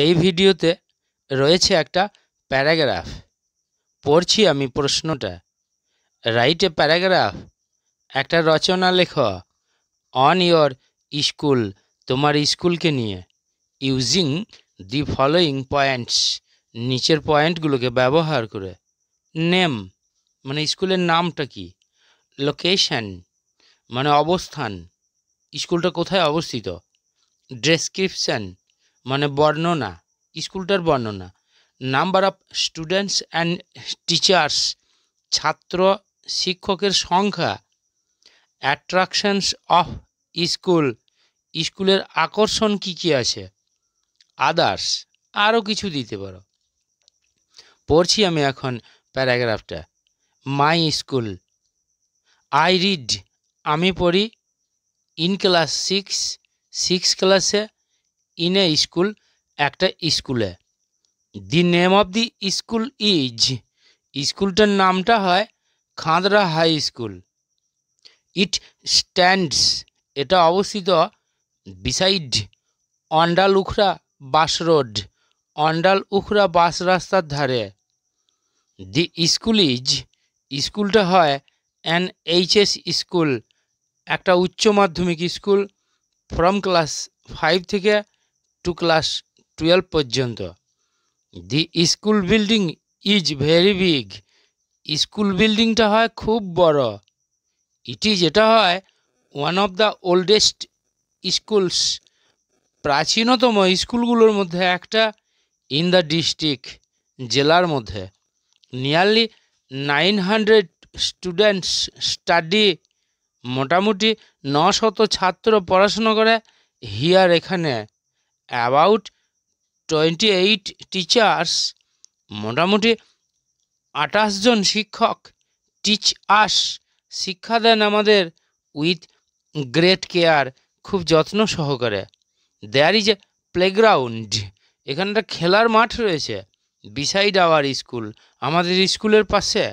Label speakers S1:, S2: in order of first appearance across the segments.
S1: এই ভিডিওতে রয়েছে একটা প্যারাগ্রাফ পড়ছি আমি প্রশ্নটা রাইট এ প্যারাগ্রাফ একটা রচনা লেখ অন ইয়র স্কুল তোমার স্কুলকে নিয়ে ইউজিং দি ফলোয়িং পয়েন্টস নিচের পয়েন্টগুলোকে ব্যবহার করে নেম মানে স্কুলের নামটা কি লোকেশন মানে অবস্থান স্কুলটা কোথায় অবস্থিত ডেসক্রিপশান মানে বর্ণনা স্কুলটার বর্ণনা number of students and teachers ছাত্র শিক্ষকের সংখ্যা অ্যাট্রাকশনস অফ স্কুল স্কুলের আকর্ষণ কি কি আছে আদার্স আরও কিছু দিতে পারো পড়ছি আমি এখন প্যারাগ্রাফটা মাই স্কুল আই রিড আমি পড়ি ইন ক্লাস সিক্স সিক্স ক্লাসে ইন এ স্কুল একটা স্কুলে the name of the school is স্কুলটার নামটা হয় Khandra high school it stands এটা অবস্থিত beside Andal Ukhra bus road Andal Ukhra bus রাস্তার ধারে দি স্কুল ইজ স্কুলটা হয় অ্যান এইচএস স্কুল একটা উচ্চ মাধ্যমিক স্কুল ফ্রম ক্লাস ফাইভ থেকে টু ক্লাস টুয়েলভ পর্যন্ত the school building is very big school বিল্ডিংটা হয় খুব বড় ইটি যেটা হয় one of the oldest schools প্রাচীনতম স্কুলগুলোর মধ্যে একটা ইন দ্য ডিস্ট্রিক্ট জেলার মধ্যে nearly nine hundred students study মোটামুটি নশত ছাত্র পড়াশুনো করে হিয়ার এখানে অ্যাবাউট টোয়েন্টি এইট টিচার্স মোটামুটি আঠাশ জন শিক্ষক টিচ আস শিক্ষা দেন আমাদের উইথ গ্রেট কেয়ার খুব যত্ন সহকারে দেয়ার ইজ এ প্লেগ্রাউন্ড এখানটা খেলার মাঠ রয়েছে বিসাইড আওয়ার স্কুল আমাদের স্কুলের পাশে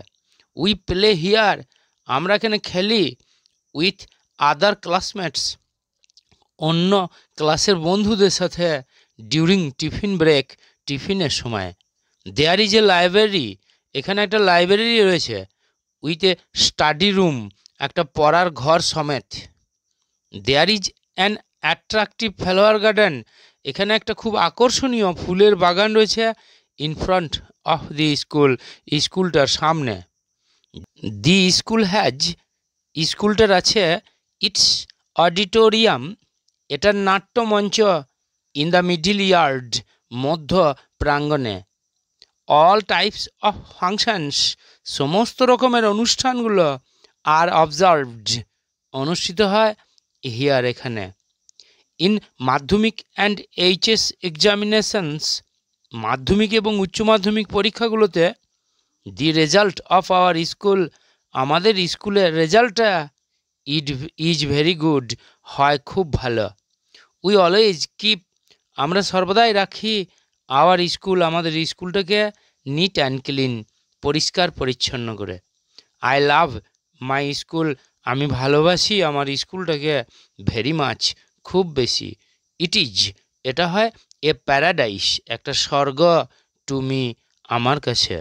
S1: উই প্লে হিয়ার আমরা এখানে খেলি উইথ আদার ক্লাসমেটস অন্য ক্লাসের বন্ধুদের সাথে ডিউরিং টিফিন ব্রেক টিফিনের সময় দেয়ার ইজ এ লাইব্রেরি এখানে একটা লাইব্রেরি রয়েছে উইথ এ স্টাডি রুম একটা পড়ার ঘর সমেত there is an attractive flower garden এখানে একটা খুব আকর্ষণীয় ফুলের বাগান রয়েছে in front of the school স্কুলটার সামনে দি স্কুল হ্যাজ স্কুলটার আছে ইটস অডিটোরিয়াম এটার নাট্যমঞ্চ ইন দ্য মিডিল ইয়ার্ড মধ্য প্রাঙ্গণে অল টাইপস অফ ফাংশনস সমস্ত রকমের অনুষ্ঠানগুলো আর অবজার্ভড অনুষ্ঠিত হয় হিয়ার এখানে ইন মাধ্যমিক অ্যান্ড এইচএস এক্সামিনেশনস মাধ্যমিক এবং উচ্চ মাধ্যমিক পরীক্ষাগুলোতে the result of our school আমাদের স্কুলের রেজাল্টটা ইট ইজ ভেরি গুড হয় খুব ভালো উই অলওয়েজ কিপ আমরা সর্বদাই রাখি আওয়ার স্কুল আমাদের স্কুলটাকে নিট অ্যান্ড ক্লিন পরিষ্কার পরিচ্ছন্ন করে আই লাভ মাই স্কুল আমি ভালোবাসি আমার স্কুলটাকে ভেরি মাছ খুব বেশি ইট ইজ এটা হয় এ প্যারাডাইস একটা স্বর্গ টু মি আমার কাছে